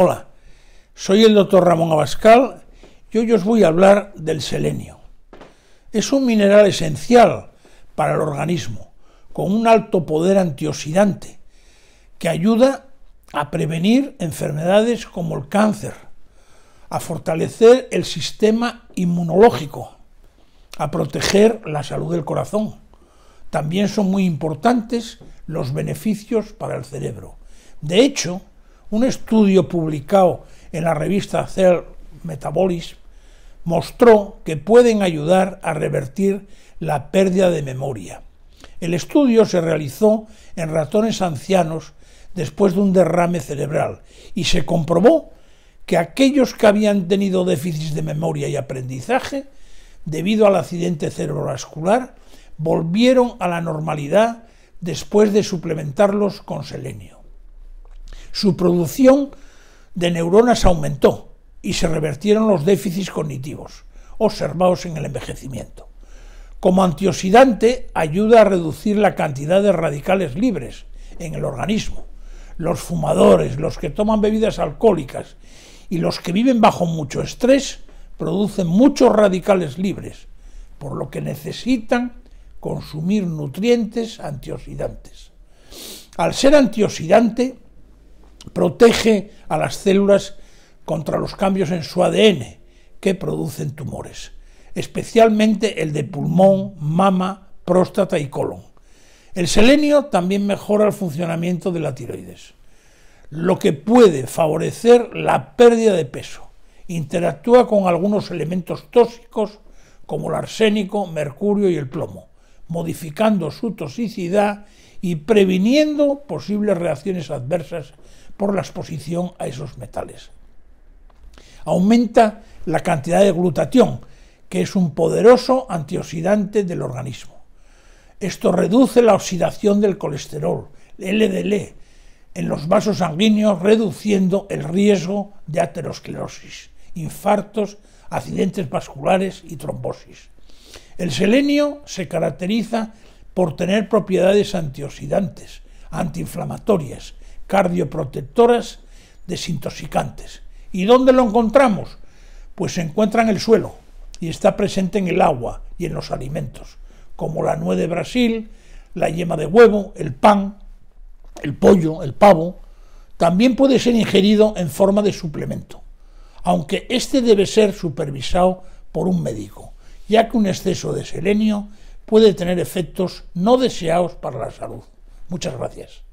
Hola, soy el doctor Ramón Abascal y hoy os voy a hablar del selenio. Es un mineral esencial para el organismo, con un alto poder antioxidante, que ayuda a prevenir enfermedades como el cáncer, a fortalecer el sistema inmunológico, a proteger la salud del corazón. También son muy importantes los beneficios para el cerebro. De hecho, un estudio publicado en la revista Cell Metabolism mostró que pueden ayudar a revertir la pérdida de memoria. El estudio se realizó en ratones ancianos después de un derrame cerebral y se comprobó que aquellos que habían tenido déficits de memoria y aprendizaje, debido al accidente cerebrovascular, volvieron a la normalidad después de suplementarlos con selenio su producción de neuronas aumentó y se revertieron los déficits cognitivos observados en el envejecimiento. Como antioxidante ayuda a reducir la cantidad de radicales libres en el organismo. Los fumadores, los que toman bebidas alcohólicas y los que viven bajo mucho estrés producen muchos radicales libres, por lo que necesitan consumir nutrientes antioxidantes. Al ser antioxidante, Protege a las células contra los cambios en su ADN que producen tumores, especialmente el de pulmón, mama, próstata y colon. El selenio también mejora el funcionamiento de la tiroides, lo que puede favorecer la pérdida de peso. Interactúa con algunos elementos tóxicos como el arsénico, mercurio y el plomo, modificando su toxicidad y previniendo posibles reacciones adversas por la exposición a esos metales. Aumenta la cantidad de glutatión, que es un poderoso antioxidante del organismo. Esto reduce la oxidación del colesterol, LDL, en los vasos sanguíneos, reduciendo el riesgo de aterosclerosis, infartos, accidentes vasculares y trombosis. El selenio se caracteriza por tener propiedades antioxidantes, antiinflamatorias, cardioprotectoras desintoxicantes. ¿Y dónde lo encontramos? Pues se encuentra en el suelo y está presente en el agua y en los alimentos, como la nuez de Brasil, la yema de huevo, el pan, el pollo, el pavo. También puede ser ingerido en forma de suplemento, aunque este debe ser supervisado por un médico, ya que un exceso de selenio puede tener efectos no deseados para la salud. Muchas gracias.